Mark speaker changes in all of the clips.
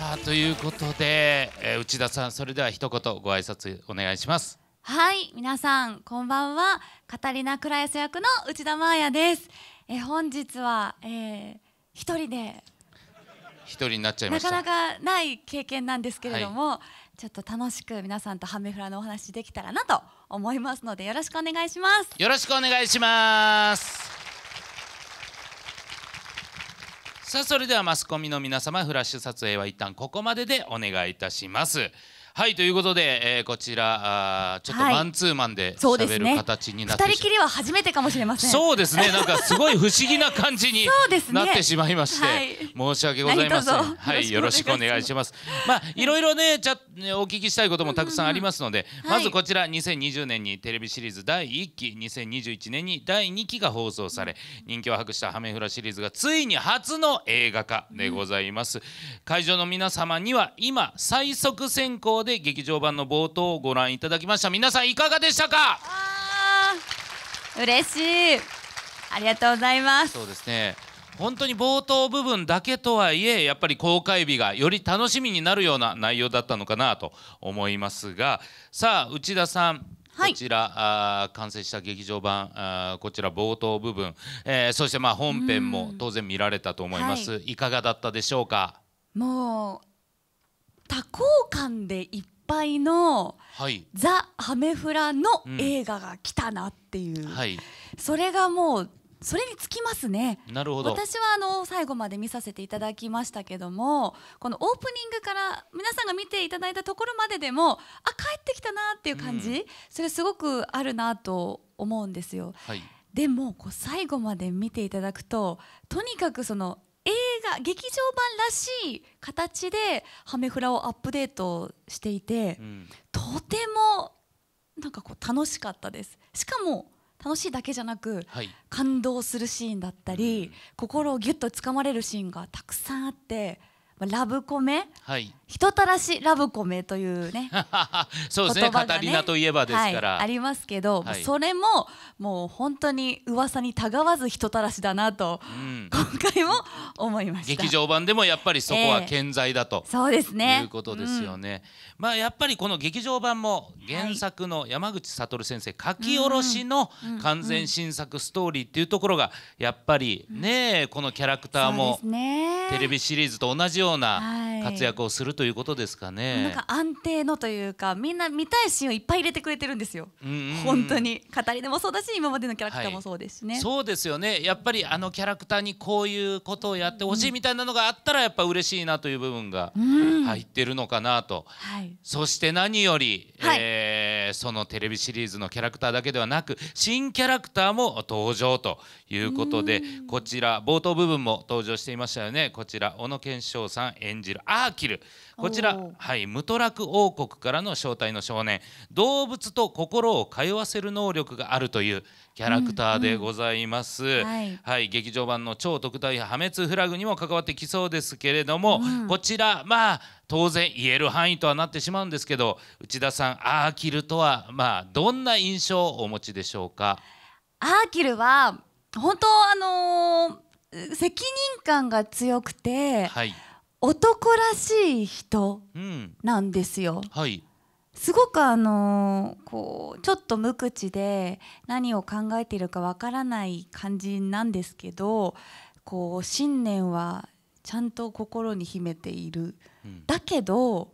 Speaker 1: さあということで、えー、内田さんそれでは一言ご挨拶お願いします
Speaker 2: はい皆さんこんばんはカタリナ・クライス役の内田真彩ですえ本日は、えー、一人で
Speaker 1: 一人になっちゃいましたなかな
Speaker 2: かない経験なんですけれども、はい、ちょっと楽しく皆さんとハメフラのお話できたらなと思いますのでよろしくお願いします
Speaker 1: よろしくお願いしますさあそれではマスコミの皆様フラッシュ撮影は一旦ここまででお願いいたします。はいということで、えー、こちらあちょっとマンツーマンで喋る形になってしはい、ね、2人
Speaker 2: きりは初めてかもしれませんそうですねなんかす
Speaker 1: ごい不思議な感じになってしまいまして、はい、申し訳ございませんはいよろしくお願いしますまあいろいろねちゃお聞きしたいこともたくさんありますので、うんうんうん、まずこちら2020年にテレビシリーズ第一期2021年に第二期が放送され、うん、人気を博したハメフラシリーズがついに初の映画化でございます、うん、会場の皆様には今最速先行方で劇場版の冒頭をご覧いただきました皆さんいかがでしたか
Speaker 2: 嬉しいありがとうございます
Speaker 1: そうですね本当に冒頭部分だけとはいえやっぱり公開日がより楽しみになるような内容だったのかなと思いますがさあ内田さんこちら、はい、あ完成した劇場版あこちら冒頭部分、えー、そしてまあ本編も当然見られたと思います、はい、いかがだったでしょうか
Speaker 2: もう多幸感でいっぱいの、
Speaker 1: はい、ザ・
Speaker 2: ハメフラの映画が来たなっていう、うんはい、それがもうそれにつきますねなるほど私はあの最後まで見させていただきましたけどもこのオープニングから皆さんが見ていただいたところまででもあ帰ってきたなっていう感じ、うん、それすごくあるなと思うんですよ。はい、でもこう最後まで見ていただくととにかくその映画劇場版らしい形でハメフラをアップデートしていて、うん、とてもなんかこう楽しかったですしかも楽しいだけじゃなく、はい、感動するシーンだったり、うん、心をぎゅっとつかまれるシーンがたくさんあってラブコメ、はい、人たらしラブコメというね
Speaker 1: そうですねねカタリナといえばですから、はい、あり
Speaker 2: ますけど、はい、それももう本当に噂にたがわず人たらしだなと、うん、今回も思いました劇場
Speaker 1: 版でもやっぱりそこは健在だと、えー、そうですねいうことですよね、うん、まあやっぱりこの劇場版も原作の山口悟先生書き下ろしの完全新作ストーリーっていうところがやっぱりね、うん、このキャラクターもテレビシリーズと同じようような活躍をするということですかね、はい、なんか
Speaker 2: 安定のというかみんな見たいシーンをいっぱい入れてくれてるんですよ、
Speaker 1: うんうん、本当
Speaker 2: に語りでもそうだし今までのキャラクターもそうですね、はい、
Speaker 1: そうですよねやっぱりあのキャラクターにこういうことをやってほしいみたいなのがあったらやっぱ嬉しいなという部分が入ってるのかなと、うん、はい、そして何より、はい、そのテレビシリーズのキャラクターだけではなく新キャラクターも登場ということでこちら冒頭部分も登場していましたよねこちら小野賢章さん演じるアーキルこちらはい無トラク王国からの招待の少年動物と心を通わせる能力があるというキャラクターでございます、うんうん、はい、はい、劇場版の超特大破滅フラグにも関わってきそうですけれども、うん、こちらまあ当然言える範囲とはなってしまうんですけど内田さんアーキルとはまあどんな印象をお持ちでしょうか
Speaker 2: アーキルは本当あのー、責任感が強くて、はい、男らしい人なんですよ。うん、はいすごくあのー、こうちょっと無口で何を考えているかわからない感じなんですけどこう信念はちゃんと心に秘めている、うん、だけど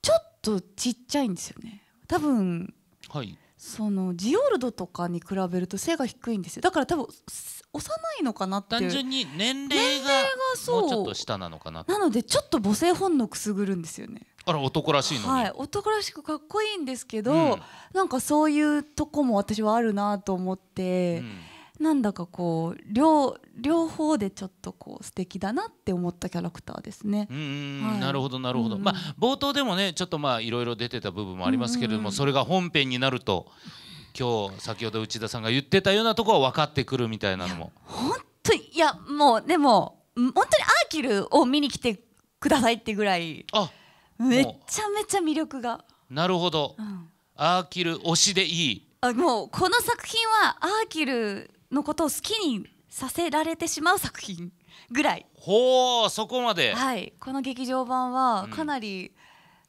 Speaker 2: ちょっとちっちゃいんですよね多分、はい、そのジオルドとかに比べると背が低いんですよだから多分幼いのかなって単純に
Speaker 1: 年齢がもうちょっと下なのかなな
Speaker 2: のでちょっと母性本能くすぐるんですよね
Speaker 1: あら男らしいのはい、
Speaker 2: 男らしくかっこいいんですけど、うん、なんかそういうとこも私はあるなと思って、うんなんだかこう両両方でちょっとこう素敵だなって思ったキャラクターですね。うん、はい、
Speaker 1: なるほどなるほど。うん、まあ冒頭でもねちょっとまあいろいろ出てた部分もありますけれども、それが本編になると今日先ほど内田さんが言ってたようなところは分かってくるみたいなのも。本
Speaker 2: 当いやもうでも本当にアーキルを見に来てくださいってぐらいめっちゃめちゃ魅力が。
Speaker 1: なるほど、うん、アーキル推しでいい。
Speaker 2: あもうこの作品はアーキルのことを好きにさせられてしまう作品ぐらい
Speaker 1: ほーそこまでは
Speaker 2: いこの劇場版はかなり、うん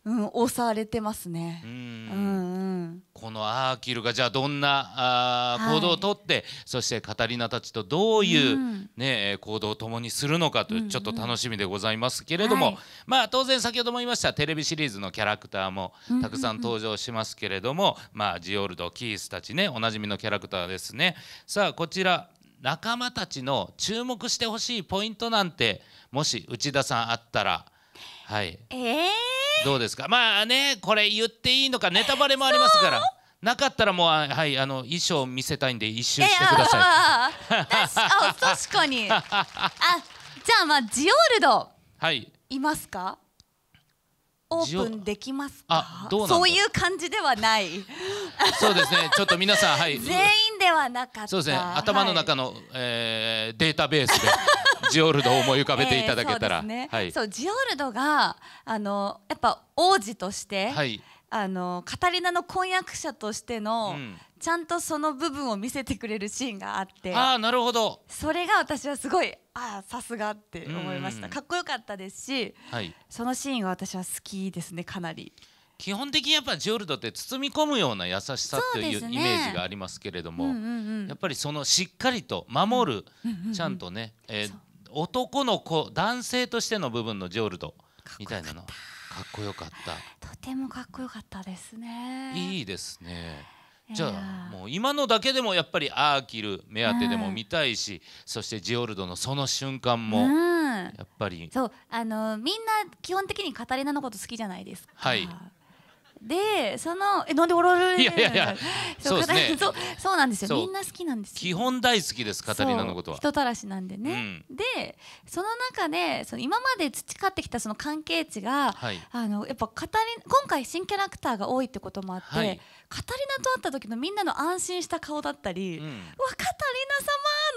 Speaker 2: うん、押されてますね。うん、
Speaker 1: このアーキルがじゃあどんなあ行動をとって、はい、そしてカタリナたちとどういう、うん、ね行動を共にするのかというちょっと楽しみでございますけれども、うんうん、まあ当然先ほども言いましたテレビシリーズのキャラクターもたくさん登場しますけれども、まあジオルドキースたちねおなじみのキャラクターですね。さあこちら仲間たちの注目してほしいポイントなんてもし内田さんあったらはい。えーどうですかまあねこれ言っていいのかネタバレもありますからなかったらもうはいあの衣装見せたいんで一周してください、
Speaker 2: あ確かにあじゃあまあジオールドはいいますかオープンできます
Speaker 1: かそうい
Speaker 2: う感じではない
Speaker 1: そうですねちょっと皆さんはい全員
Speaker 2: ではなかったそうですね頭の
Speaker 1: 中の、はい、えー、データベースで ジオルドを思い浮かべていただけたら、そうねはい、そう
Speaker 2: ジオルドがあのやっぱ王子として、はい、あのカタリナの婚約者としての、うん、ちゃんとその部分を見せてくれるシーンがあってあなるほどそれが私はすごいああさすがって思いましたかっこよかったですし、はい、そのシーンが私は好きですねかなり。
Speaker 1: 基本的にやっぱジオルドって包み込むような優しさというイメージがありますけれども、うんうんうん、やっぱりそのしっかりと守る、うんうんうん、ちゃんとね、えー、男の子男性としての部分のジョルドみたいなのかっこよかった
Speaker 2: とてもかっこよかったですねい
Speaker 1: いですねじゃあもう今のだけでもやっぱりアーキル目当てでも見たいし、うん、そしてジオルドのその瞬間もやっぱり、うん、そ
Speaker 2: うあのみんな基本的にカタリナのこと好きじゃないですか、はい、でそのえなんで笑われるいやいやいやそうですねそうそうなんですよみんな好きなんです
Speaker 1: 基本大好きですカタリナのことは人
Speaker 2: たらしなんでね、うん、でその中でその今まで培ってきたその関係値が、はい、あのやっぱカタリ今回新キャラクターが多いってこともあって、はい、カタリナと会った時のみんなの安心した顔だったり、うん、わカタリ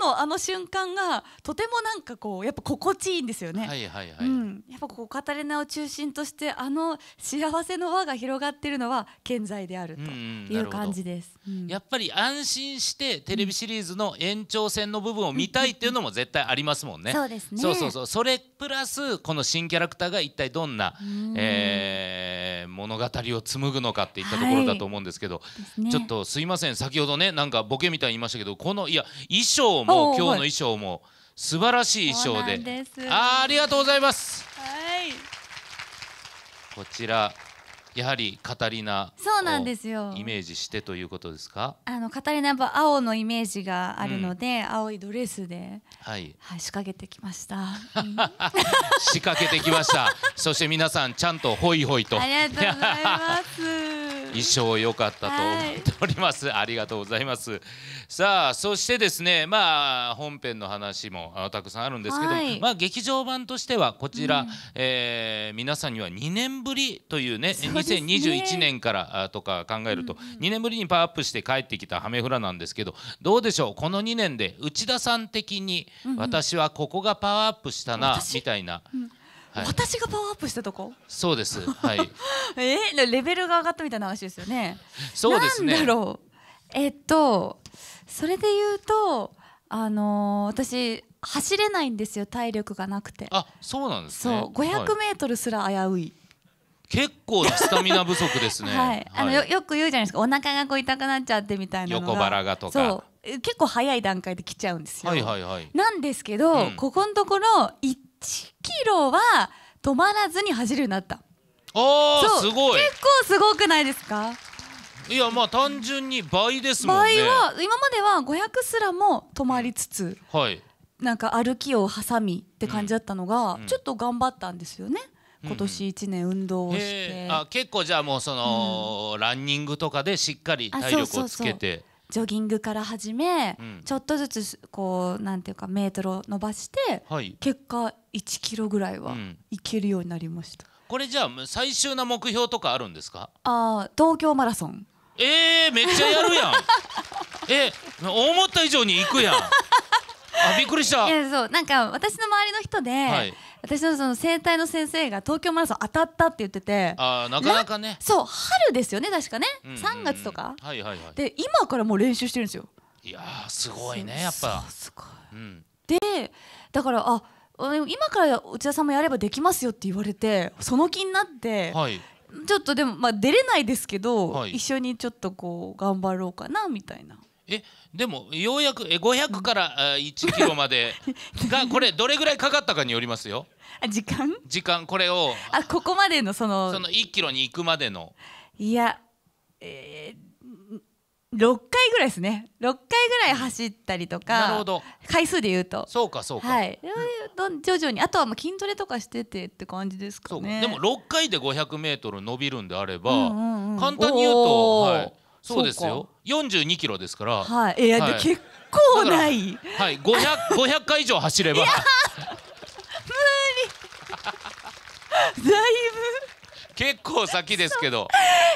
Speaker 2: ナ様のあの瞬間がとてもなんかこうやっぱ心地いいんですよね。はいはいはいうん、やっぱこうカタリナを中心としてあの幸せの輪が広がっているのは健在であるという感じです。
Speaker 1: やっぱり安心してテレビシリーズの延長戦の部分を見たいっていうのも絶対ありますもんね。そうですねそうそうそうそれプラスこの新キャラクターが一体どんな、ーえー、物語を紡ぐのかっていったところだと思うんですけど、はいね、ちょっとすいません先ほどねなんかボケみたいに言いましたけどこのいや衣装も今日の衣装も素晴らしい衣装であありがとうございます。はいこちらやはりカタリナそうなんですよイメージしてということですか
Speaker 2: あのカタリナやっぱ青のイメージがあるので、うん、青いドレスで、はい、はい、仕掛けてきました
Speaker 1: 仕掛けてきましたそして皆さんちゃんとホイホイとあり
Speaker 2: がとうございます
Speaker 1: 衣装良かったと思っております、はい、ありがとうございますさあそしてですねまあ本編の話もたくさんあるんですけど、はい、まあ劇場版としてはこちら、うん、えー、皆さんには2年ぶりというねうね2021年からとか考えると、2年ぶりにパワーアップして帰ってきたハメフラなんですけどどうでしょうこの2年で内田さん的に私はここがパワーアップしたな、みたいな、うんはい、私
Speaker 2: がパワーアップしたとこ
Speaker 1: そうですはい
Speaker 2: えー、レベルが上がったみたいな話ですよね
Speaker 1: そうですねなんだ
Speaker 2: ろうえっとそれで言うとあのー、私走れないんですよ体力がなくてあ
Speaker 1: そうなんですねそう500メ
Speaker 2: ートルすら危うい、結構スタミナ不
Speaker 1: 足ですね。はい、あの
Speaker 2: よよく言うじゃないですか、お腹がこう痛くなっちゃってみたいな横腹がとか。結構早い段階で来ちゃうんですよ。はいはいはい、なんですけど、うん、ここのところ一キロは止まらずに走るようになった
Speaker 1: あーすごい結
Speaker 2: 構すごくないですかいやまあ単
Speaker 1: 純に倍ですもんね倍は
Speaker 2: 今までは500すらも止まりつつ、はいなんか歩きを挟みって感じだったのが、うんちょっと頑張ったんですよね今年1年運動をして、
Speaker 1: あ結構じゃあもうその、ランニングとかでしっかり体力をつけて
Speaker 2: ジョギングから始め、うん、ちょっとずつこうなんていうかメートルを伸ばして、はい、結果1キロぐらいはいけるようになりました、うん、
Speaker 1: これじゃあ最終な目標とかあるんですか
Speaker 2: あ東京マラソン
Speaker 1: えー、めっちゃやるやん え思った以上に行くやんあびっくり
Speaker 2: したいやそうなんか私の周りの人で、はい、私のその整体の先生が東京マラソン当たったって言っててああなかなかねそう春ですよね確かね、三、うん、月とか、はいはいはい、で今からもう練習してるんですよ
Speaker 1: いやすごいねやっぱすごい、うん、
Speaker 2: でだからあ今から内田さんもやればできますよって言われてその気になって、はい、ちょっとでも、まあ、出れないですけど、はい、一緒にちょっとこう頑張ろうかなみたいな
Speaker 1: えでもようやく500から1キロまで がこれどれぐらいかかったかによりますよ。あ時間時間これを
Speaker 2: あここまでのそのその
Speaker 1: 1キロに行くまでの
Speaker 2: いや、えー、6回ぐらいですね6回ぐらい走ったりとかなるほど回数でいうとそう
Speaker 1: かそうかはい
Speaker 2: 徐々にあとはまあ筋トレとかしててって感じですかねでも
Speaker 1: 6回で5 0 0ル伸びるんであれば、うんうんうん、簡単に言うと、はい、そうですよ四十二キロですから、はい、いや、はい、結
Speaker 2: 構ない
Speaker 1: はい五百 五百回以上走れば無理 だいぶ結構先ですけど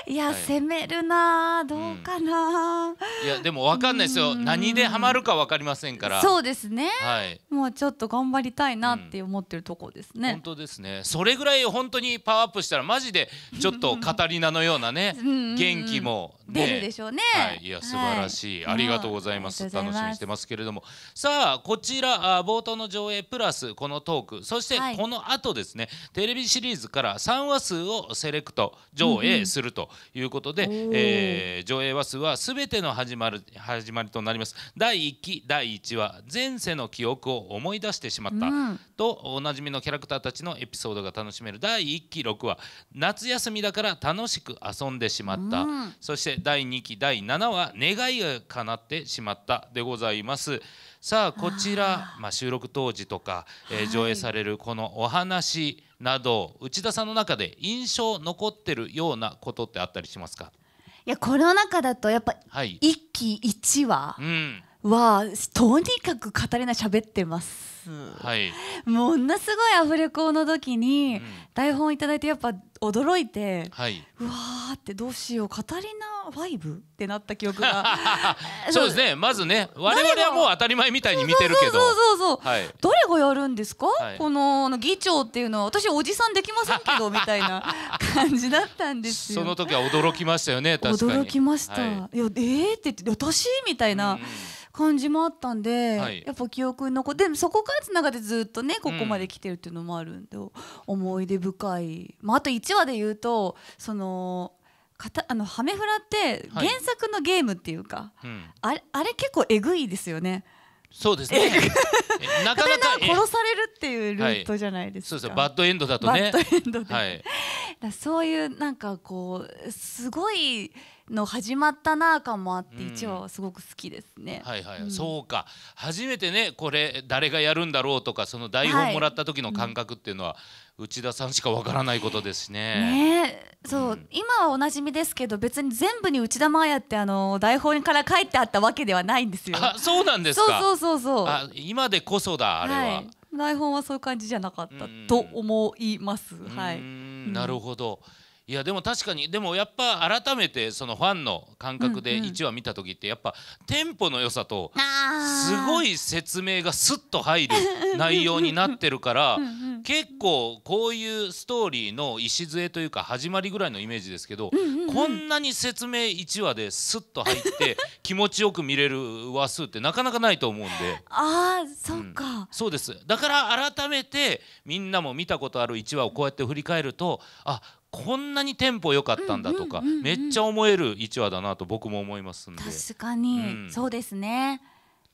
Speaker 2: いや、はい、攻めるなどうかな、うん、
Speaker 1: いやでもわかんないですよ何でハマるかわかりませんからそうで
Speaker 2: すね、はい、もうちょっと頑張りたいなって思ってるとこですね、うん、本当ですねそ
Speaker 1: れぐらい本当にパワーアップしたらマジでちょっと語りなのようなね元気も出るでし
Speaker 2: ょうね。はい、い
Speaker 1: や素晴らしい、はい、ありがとうございます。楽しみにしてますけれども、さあこちらあ冒頭の上映プラスこのトーク、そしてこの後ですね、はい、テレビシリーズから3話数をセレクト上映するということで、うんうん、えー、上映話数はすべての始まる始まりとなります。第1期第1話前世の記憶を思い出してしまった、うん、とおなじみのキャラクターたちのエピソードが楽しめる第1期6話夏休みだから楽しく遊んでしまった、うん、そして第2期第7話「願いが叶ってしまった」でございます。さあこちらまあ、収録当時とか、えー、上映されるこのお話など、はい、内田さんの中で印象残ってるようなことってあったりしますか
Speaker 2: いやコロナ禍だとやっぱ、1期1話は、うん、とにかく語れない喋ってます。。はい。ものすごいアフレコの時に、台本頂いてやっぱ驚いて、はい、うわーってどうしようカタリナ5ってなった記憶が
Speaker 1: そうですねまずね我々はもう当たり前みたいに見てるけどそうそうそうそう、はい、
Speaker 2: 誰がやるんですか、はい、この議長っていうのは私おじさんできませんけどみたいな感じだったんですよその時
Speaker 1: は驚きましたよね驚きました、はい、いや
Speaker 2: えーって言って私みたいな、感じもあったんで、はい、やっぱ記憶に残ってそこかからつながずっとねここまで来てるっていうのもあるんで、うん、思い出深い、まあ、あと1話で言うとそのかたあのハメフラって原作のゲームっていうか、はいうん、あれあれ結構えぐいですよね。そうですね。なかなか 殺されるっていうルートじゃないですか。はい、そうそうバ
Speaker 1: ッドエンドだとね。バッドエンドで。はい、
Speaker 2: だそういうなんかこうすごい。の始まったなあかもあって一応すごく好きですね。はいはい、うん、そう
Speaker 1: か初めてねこれ誰がやるんだろうとかその台本もらった時の感覚っていうのは、はい、内田さんしかわからないことですね。
Speaker 2: ねそう、うん、今はおなじみですけど別に全部に内田真礼ってあの台本から書いてあったわけではないんですよ。あ
Speaker 1: そうなんですか。そうそうそうそう。あ今でこそだあれは、はい。
Speaker 2: 台本はそういう感じじゃなかったと思います。はい。なる
Speaker 1: ほど。うんいやでも確かにでもやっぱ改めてそのファンの感覚で1話見た時ってやっぱテンポの良さとすごい説明がスッと入る 内容になってるから結構こういうストーリーの礎というか始まりぐらいのイメージですけどこんなに説明1話ですっと入って 気持ちよく見れる話数ってなかなかないと思うんで
Speaker 2: ああそっか、
Speaker 1: そうですだから改めてみんなも見たことある1話をこうやって振り返るとあこんなにテンポ良かったんだとか、めっちゃ思える一話だなと僕も思いますんで確かに、うん、そう
Speaker 2: ですね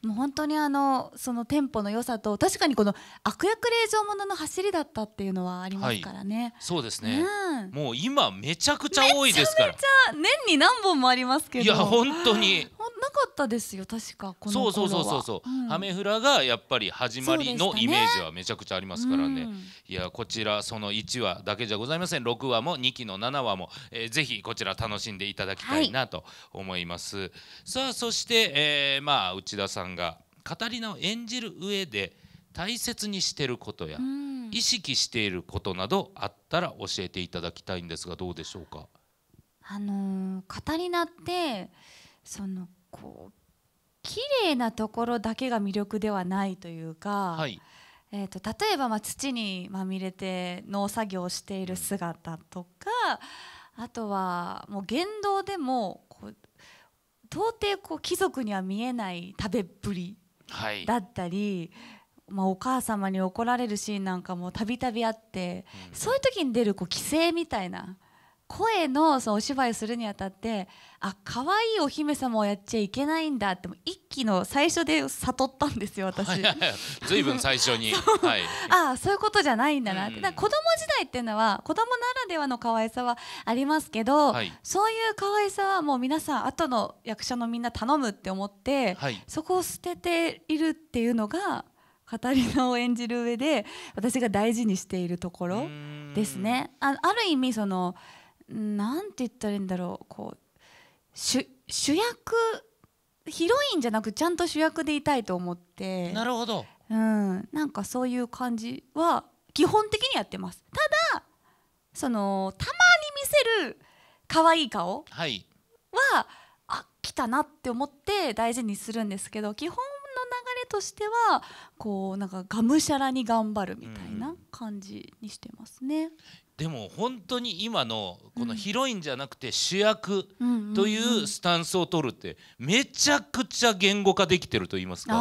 Speaker 2: もう本当にあのそのテンポの良さと確かにこの悪役令状ものの走りだったっていうのはありますからね、はい、
Speaker 1: そうですね、うん、もう今めちゃくちゃ多いですからゃ
Speaker 2: 年に何本もありますけどいや本当にかったですよ確かこのそうそうそうそうそう、うん、ハメ
Speaker 1: フラがやっぱり始まりのイメージはめちゃくちゃありますからね、ねうん、いやこちらその1話だけじゃございません6話も2期の7話も、えー、ぜひこちら楽しんでいただきたいなと思います、はい、さあそして、えー、まあ内田さんがカタリナを演じる上で大切にしてることや、うん、意識していることなどあったら教えていただきたいんですがどうでしょうか
Speaker 2: あのー、カタリナってそのこう綺麗なところだけが魅力ではないというか、はい、えーと、例えばまあ土にまみれて農作業をしている姿とかあとはもう言動でもこう到底こう貴族には見えない食べっぷりだったり、はい、まあ、お母様に怒られるシーンなんかもたびたびあって、うん、そういう時に出るこう規制みたいな。声のそのお芝居するにあたってあ可愛いお姫様をやっちゃいけないんだって一気の最初で悟ったんですよ 私。
Speaker 1: ずいぶん最初に。はい、
Speaker 2: ああそういうことじゃないんだなって、うん、だ子供時代っていうのは子供ならではの可愛さはありますけど、はい、そういう可愛さはもう皆さん後の役者のみんな頼むって思って、はい、そこを捨てているっていうのが。カタリナを演じる上で私が大事にしているところですね。あある意味そのなんて言ったらいいんだろうこう主主役ヒロインじゃなくちゃんと主役でいたいと思ってなるほど、うん、なんかそういう感じは基本的にやってますただそのたまに見せる可愛い顔は、はい、あ来たなって思って大事にするんですけど基本の流れとしてはこうなんかがむしゃらに頑張るみたいな感じにしてますね。うん
Speaker 1: でも本当に今のこのヒロインじゃなくて主役というスタンスを取るってめちゃくちゃ言語化できてると言いますか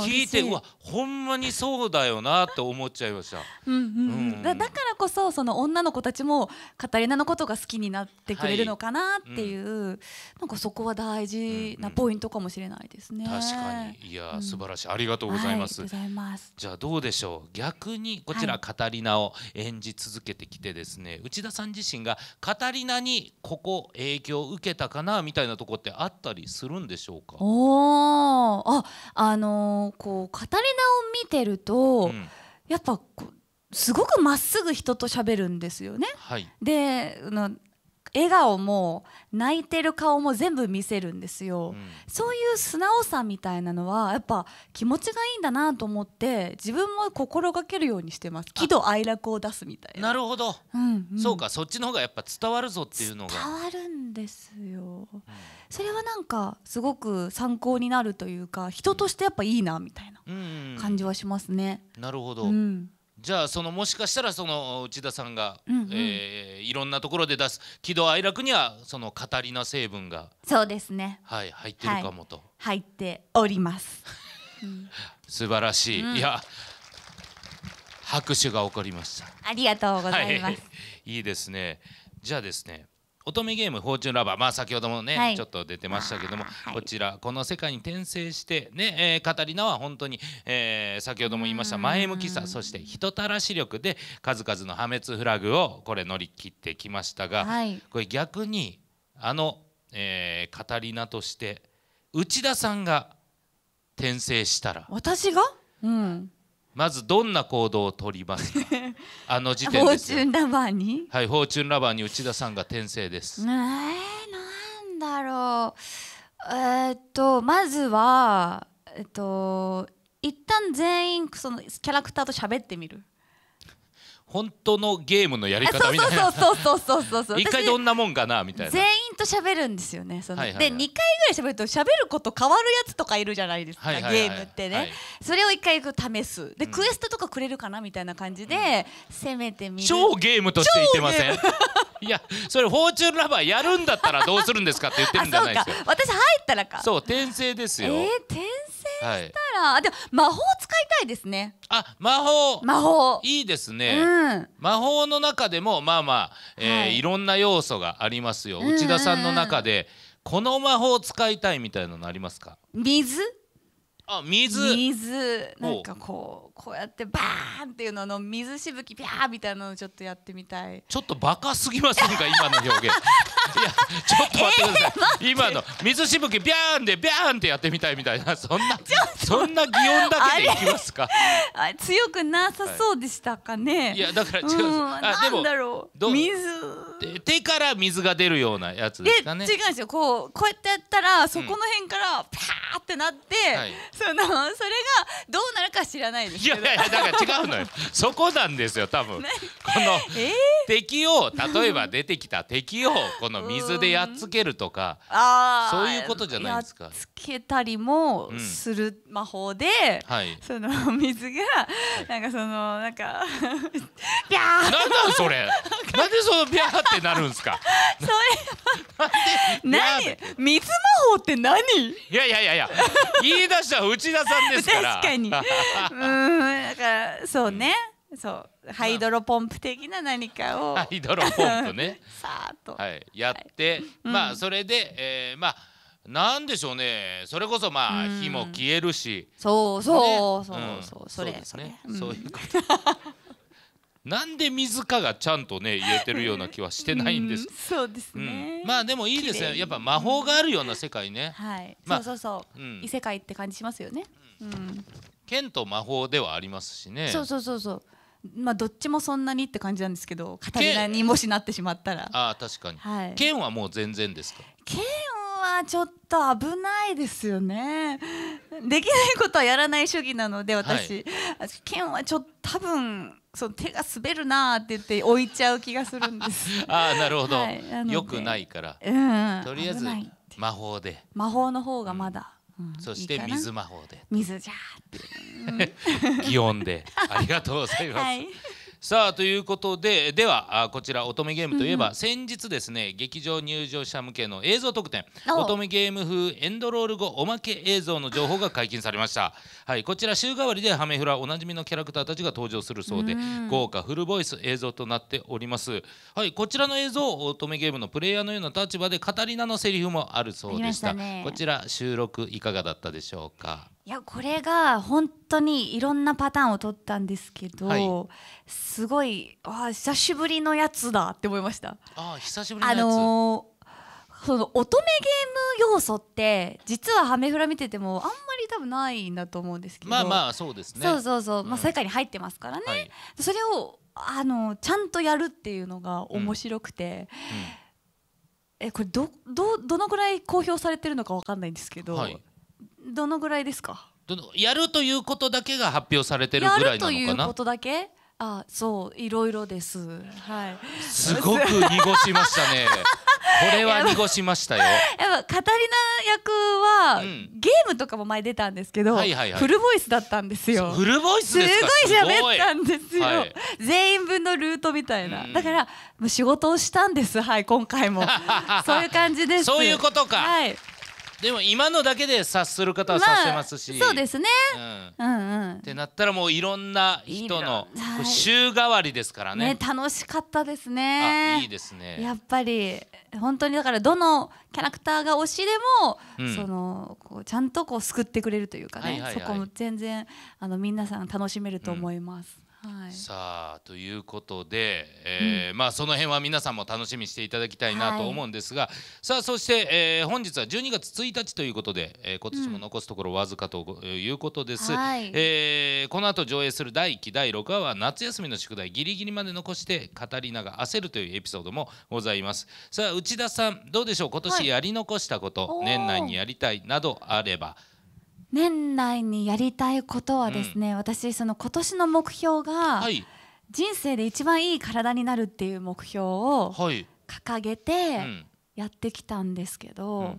Speaker 1: 聞いてうわほんまにそうだよなって思っちゃいました
Speaker 2: うん、だ。からこそその女の子たちもカタリナのことが好きになってくれるのかなっていう、なんかそこは大事なポイントかもしれないですね。確かにいや素晴らしい、ありがとうございます。い、ます
Speaker 1: じゃあどうでしょう逆にこちらカタリナを演じ続けてきててですね内田さん自身がカタリナにここ影響を受けたかなみたいなとこってあったりするんでしょうか
Speaker 2: おああのー、こうカタリナを見てると、うん、やっぱすごくまっすぐ人と喋るんですよね。はい、で笑顔も泣いてる顔も全部見せるんですよ、うん、そういう素直さみたいなのはやっぱ気持ちがいいんだなと思って自分も心がけるようにしてます喜怒哀楽を出すみたい
Speaker 1: ななるほど、うん、うん、そうかそっちの方がやっぱ伝わるぞっていうのが伝
Speaker 2: わるんですよ、それはなんかすごく参考になるというか人としてやっぱいいなみたいな感じはしますね、
Speaker 1: なるほど、うんじゃあそのもしかしたらその内田さんが、うんうん、えー、いろんなところで出す喜怒哀楽にはその語りな成分が
Speaker 2: そうですね
Speaker 1: はい入ってるかもと、はい、
Speaker 2: 入っております、
Speaker 1: 素晴らしい、うん、いや拍手が起こりました
Speaker 2: ありがとうございます、はい、
Speaker 1: いいですねじゃあですね乙女ゲーム「フォーチュンラバー」まあ先ほどもね、はい、ちょっと出てましたけども、はい、こちらこの世界に転生してね、カタリナは本当に、えー、先ほども言いました前向きさそして人たらし力で数々の破滅フラグをこれ乗り切ってきましたが、はい、これ逆にあの、えー、カタリナとして内田さんが転生したら私
Speaker 2: が、うん、
Speaker 1: まずどんな行動を取りますか あの時点でフォーチュ
Speaker 2: ンラバーに
Speaker 1: はいフォーチュンラバーに内田さんが転生ですえ
Speaker 2: ー、なんだろうえー、っとまずはえっと一旦全員そのキャラクターと喋ってみる
Speaker 1: 本当のゲームのやり方みたいなそうそ
Speaker 2: うそうそうそう一回どん
Speaker 1: なもんかなみたいな全員
Speaker 2: と喋るんですよねで2回ぐらい喋ると喋ること変わるやつとかいるじゃないですか、ゲームってね、それを一回試すで、クエストとかくれるかなみたいな感じで、攻めてみる超ゲームとして言ってません
Speaker 1: いやそれフォーチュンラバーやるんだったらどうするんですかって言ってるんじゃないですか
Speaker 2: 私入ったらかそう
Speaker 1: 転生ですよえ転生し
Speaker 2: たら、はい、でも魔法使いたいですね。あ、魔法。魔法。いい
Speaker 1: ですね。うん、魔法の中でもまあまあ、えー、はい、いろんな要素がありますよ。内田さんの中でこの魔法使いたいみたいなのありますか？
Speaker 2: 水。あ水水なんかこうこうやってバーンっていうのの水しぶきピャーみたいなのちょっとやってみたいちょっとバ
Speaker 1: カすぎませんか今の表現 いやちょっと待ってください、えー、今の水しぶきビャーンでビャーンってやってみたいみたいなそんなそんな擬音だけでいきますか
Speaker 2: あ強くなさそうでしたかね、はい、いやだから違う、うん、あでも
Speaker 1: 水っ手から水が出るようなやつですかね違
Speaker 2: うんですよこうこうやってやったらそこの辺からパーってなって、うんはい、そのそれがどうなるか知らないですいやいやだから違うのよ
Speaker 1: そこなんですよ多分この、えー、敵を例えば出てきた敵をこの水でやっつけるとか、うん、そういうことじゃないですかやっつ
Speaker 2: けたりもする魔法で、うんはい、その水がなんかそのなんか
Speaker 1: ビ ャーなんだそれなんでそのビャーってってなるんですか
Speaker 2: それは何水魔法って何い
Speaker 1: やいやいやいや言い出した内田さんですから確かに うん
Speaker 2: だからそうね、うん、そうハイドロポンプ的な何かを、ハイ
Speaker 1: ドロポンプね さあと、はい、やって、はい、まあ、それで、えー、まあなんでしょうねそれこそまあ、火も消えるし
Speaker 2: そうそう、そうそう、それ、それ、そういうこと
Speaker 1: なんで水かがちゃんとね言えてるような気はしてないんです。うん、そ
Speaker 2: うですね、うん、まあでもいいですよ。やっ
Speaker 1: ぱ魔法があるような世界ね。
Speaker 2: はい。まあ、そうそうそう、うん、異世界って感じしますよね。うん。
Speaker 1: 剣と魔法ではありますしね。そうそう
Speaker 2: そうそう。まあどっちもそんなにって感じなんですけど、カにもしなってしまったら。
Speaker 1: ああ確かに。はい。剣はもう全然ですか。
Speaker 2: 剣はちょっと危ないですよね。できないことはやらない主義なので私、はい、剣はちょっと多分その手が滑るなって言って置いちゃう気がするんです。ああなるほど、はい、よくない
Speaker 1: から、うん、とりあえず魔法で
Speaker 2: 魔法の方がまだ、うん、そして水魔法で水じゃ
Speaker 1: ーって気温 でありがとうございます。はいさあということでではこちら乙女ゲームといえば、うん、先日ですね劇場入場者向けの映像特典乙女ゲーム風エンドロール後おまけ映像の情報が解禁されましたはいこちら週替わりでハメフラおなじみのキャラクターたちが登場するそうで、うん、豪華フルボイス映像となっておりますはいこちらの映像乙女ゲームのプレイヤーのような立場でカタリナのセリフもあるそうでした、ね、こちら収録いかがだったでしょうか
Speaker 2: いやこれが本当にいろんなパターンを取ったんですけど、はい、すごいあ久しぶりのやつだって思いました。あ久しぶりのやつ、あのー、その乙女ゲーム要素って実はハメフラ見ててもあんまり多分ないんだと思うんですけどまあまあ
Speaker 1: そうですねそうそう
Speaker 2: そう、まあ世界に入ってますからね、はい、それをあのちゃんとやるっていうのが面白くて、うんうん、えこれどどどのぐらい公表されてるのか分かんないんですけど、はいどのぐらいですか
Speaker 1: やるということだけが発表されてるぐらいなのかなやるということ
Speaker 2: だけあそういろいろですはいすごく濁しましたね これは濁
Speaker 1: しましたよや
Speaker 2: っぱカタリナ役は、うん、ゲームとかも前出たんですけど、はいはいはい、フルボイスだったんですよフルボイスすごい喋ったんですよ、はい、全員分のルートみたいな、うん、だからもう仕事をしたんですはい今回も そういう感じですそういうことかはい
Speaker 1: でも今のだけで察する方は察せますし、まあ、そうですね、うん、
Speaker 2: うんうんっ
Speaker 1: てなったらもういろんな人の週替わりですからね、ね、
Speaker 2: 楽しかったですねいいですねやっぱり本当にだからどのキャラクターが推しでも、うん、そのこうちゃんとこう救ってくれるというかね、はいはいはい、そこも全然あの皆さん楽しめると思います、うんはい、
Speaker 1: さあということで、えー、うん、まあ、その辺は皆さんも楽しみにしていただきたいなと思うんですが、はい、さあそして、えー、本日は12月1日ということで、えー、今年も残すところわずかということです、うんはい、えこの後上映する第1期第6話は夏休みの宿題ギリギリまで残してカリナが焦るというエピソードもございますさあ内田さんどうでしょう今年やり残したこと、年内にやりたいなどあれば
Speaker 2: 年内にやりたいことはですね、うん、私その今年の目標が、はい、人生で一番いい体になるっていう目標を掲げてやってきたんですけど、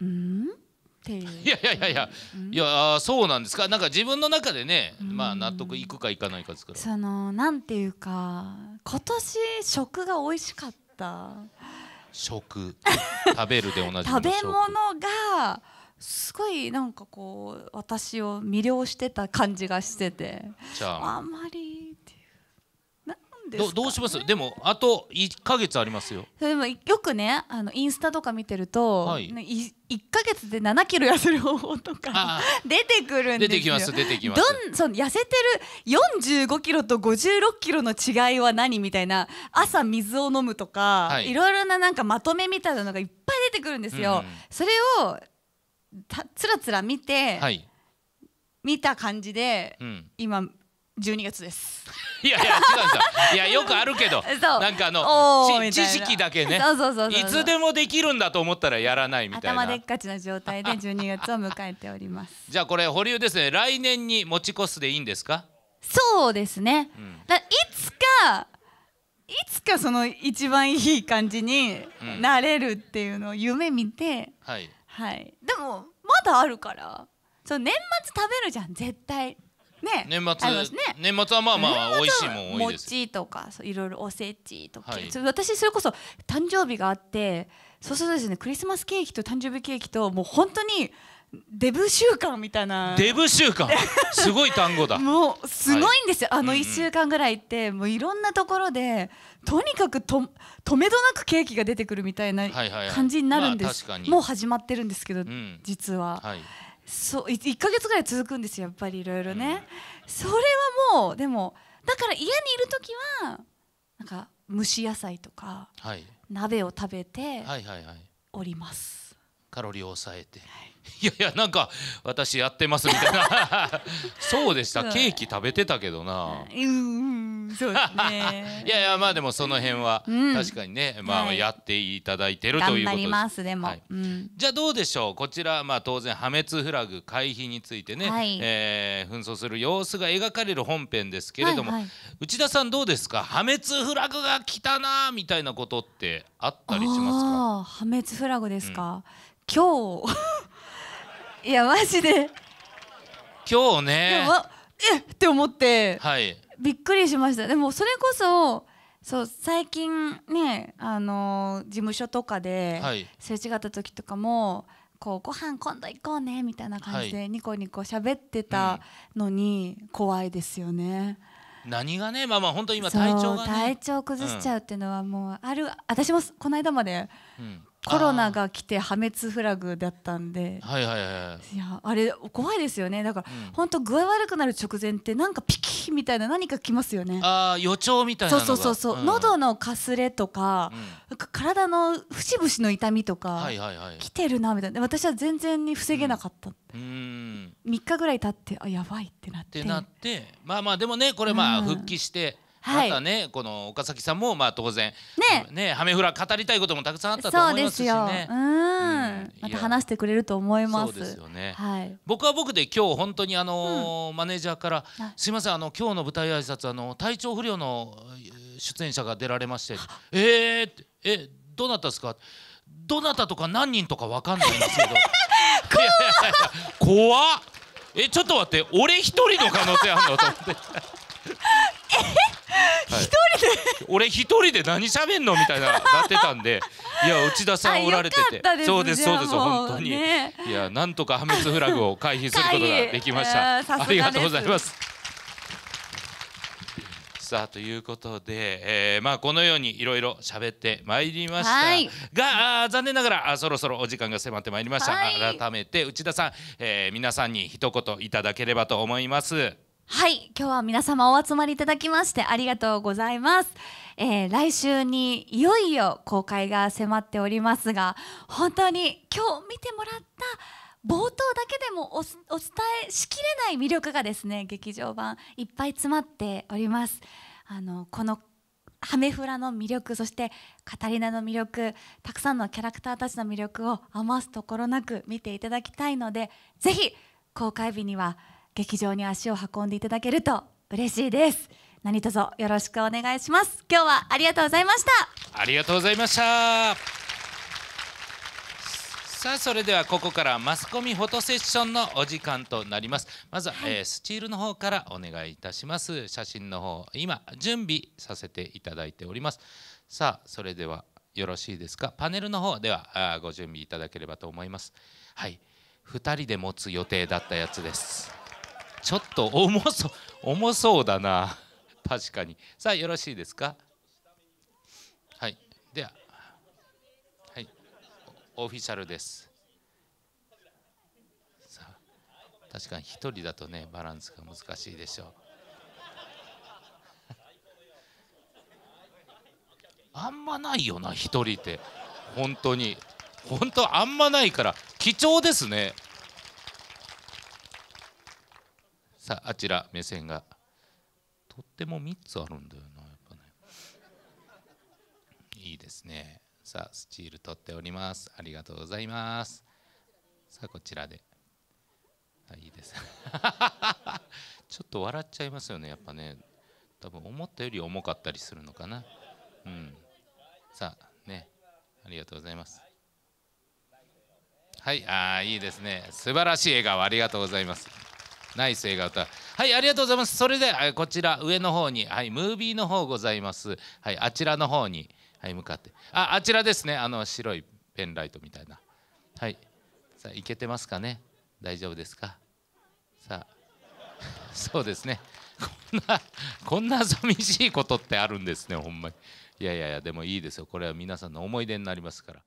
Speaker 2: うん、うんっ
Speaker 1: ていう いやいやいやいや、うん、いやそうなんですかなんか自分の中でね、うん、まあ納得いくかいかないかですからそ
Speaker 2: のなんていうか今年食が美味しかった
Speaker 1: 食食べるで同じ食べ物
Speaker 2: がすごいなんかこう私を魅了してた感じがしてて
Speaker 1: じゃああんまりってい
Speaker 2: うなんですか、ね、ど
Speaker 1: うしますでもあと1か月ありますよ
Speaker 2: でもよくねあのインスタとか見てると、はい、1か月で7キロ痩せる方法とか 出てくるんですよ出てきます出てきますどんその痩せてる45キロと56キロの違いは何みたいな朝水を飲むとか、はい、いろいろななんかまとめみたいなのがいっぱい出てくるんですよ、うん、それをたつらつら見て、はい、見た感じで、うん、今十二月です。
Speaker 1: いやいや違うんですよ。いやよくあるけど、なんかあの知識だけね。そうそうそういつでもできるんだと思ったらやらないみたいな。頭でっ
Speaker 2: かちな状態で十二月を迎えております。
Speaker 1: じゃあこれ保留ですね。来年に持ち越すでいいんですか？
Speaker 2: そうですね。うん、だいつかいつかその一番いい感じになれるっていうのを夢見て、うん、はい、はいでもまだあるからそう年末食べるじゃん絶対ね
Speaker 1: 年末ね年末はまあまあ美味しいもん多いです
Speaker 2: 餅とかそういろいろおせちとか、はい、私それこそ誕生日があってそうするとですねクリスマスケーキと誕生日ケーキともう本当にデブ週間みたいなデブ週間
Speaker 1: すごい単語だ も
Speaker 2: うすごいんですよ、はい、あの1週間ぐらいって、うんうん、もういろんなところでとにかくととめどなくケーキが出てくるみたいな感じになるんです、はいはいはいまあ、もう始まってるんですけど、うん、実は、はい、そう 1, 1ヶ月ぐらい続くんですよやっぱりいろいろね、うん、それはもうでもだから家にいる時はなんか蒸し野菜とか、はい、鍋を食べております、はいはい
Speaker 1: はい、カロリーを抑えて、はい いやいやなんか私やってますみたいな そうでしたケーキ食べてたけどな
Speaker 2: うんそうですね
Speaker 1: いやいやまあでもその辺は確かにね、うん、まあやっていただいてるということですま
Speaker 2: すでも、はいうん、
Speaker 1: じゃあどうでしょうこちらまあ当然破滅フラグ回避についてね、はい、えー、紛争する様子が描かれる本編ですけれども、はいはい、内田さんどうですか破滅フラグが来たなみたいなことってあったりし
Speaker 2: ますか破滅フラグですか、うん、今日いやマジで
Speaker 1: 今日ね、
Speaker 2: えって思って、はい、びっくりしましたでもそれこそそう最近ねあのー、事務所とかで、はい、すれ違った時とかもこうご飯今度行こうねみたいな感じでニコニコ喋ってたのに怖いですよね。
Speaker 1: うん、何がねまあまあ本当今体調が、ね、体調崩しちゃう
Speaker 2: っていうのはもうある、私もこの間までコロナが来て破滅フラグだったんで、
Speaker 1: はいはいはい、いや
Speaker 2: あれ怖いですよねだから、うん、本当具合悪くなる直前ってなんかピキみたいな何かきますよね
Speaker 1: あ予兆みたいなそうそうそうそう、うん、喉
Speaker 2: のかすれとかうん、か体の節々の痛みとか、はいはいはい、来てるなみたいな私は全然に防げなかった、
Speaker 1: うん、
Speaker 2: 3日ぐらい経ってあやばいってなってなっ
Speaker 1: てまあまあでもねこれまあ復帰して、はい、またねこの岡崎さんもまあ当然ねねハメフラ語りたいこともたくさんあったと思いますしねそうで
Speaker 2: すよ、うん、うんまた話してくれると思いますそうですよね、はい、
Speaker 1: 僕は僕で今日本当にあの、うん、マネージャーからすいませんあの今日の舞台挨拶あの体調不良の出演者が出られましてえー、えどうなったですかどなたとか何人とかわかんないんですけど怖っ えちょっと待って俺一人の可能性あるのと思ってえ はい、一人で俺一人で何喋んのみたいななってたんで いや内田さんおられててそうですそうです本当に、ね、いやなんとか破滅フラグを回避することができましたありがとうございます。さあということで、えー、まあこのようにいろいろ喋ってまいりましたがあ残念ながらあそろそろお時間が迫ってまいりました、はい、改めて内田さん、えー、皆さんに一言いただければと思います。
Speaker 2: はい今日は皆様お集まりいただきましてありがとうございます、えー、来週にいよいよ公開が迫っておりますが本当に今日見てもらった冒頭だけでもお伝えしきれない魅力がですね劇場版いっぱい詰まっておりますあのこのハメフラの魅力そしてカタリナの魅力たくさんのキャラクターたちの魅力を余すところなく見ていただきたいのでぜひ公開日には「劇場に足を運んでいただけると嬉しいです何卒よろしくお願いします今日はありがとうございまし
Speaker 1: たありがとうございましたさあそれではここからマスコミフォトセッションのお時間となりますまずは、はい、えー、スチールの方からお願いいたします写真の方今準備させていただいておりますさあそれではよろしいですかパネルの方ではあご準備いただければと思いますはい2人で持つ予定だったやつですちょっと重そう重そうだな確かにさあよろしいですかはいでははいオフィシャルですさあ確かに一人だとねバランスが難しいでしょう あんまないよな一人って本当に本当あんまないから貴重ですねさああちら目線がとっても3つあるんだよなやっぱねいいですねさあスチール取っておりますありがとうございますさあこちらであいいです ちょっと笑っちゃいますよねやっぱね多分思ったより重かったりするのかなうんさあねありがとうございますはいあいいですね素晴らしい笑顔ありがとうございますナイス映画はいありがとうございますそれでこちら上の方にはいムービーの方ございますはいあちらの方にはい向かってああちらですねあの白いペンライトみたいなはいさあいけてますかね大丈夫ですかさあ そうですねこんなこんな寂しいことってあるんですねほんまにいやいやいやでもいいですよこれは皆さんの思い出になりますから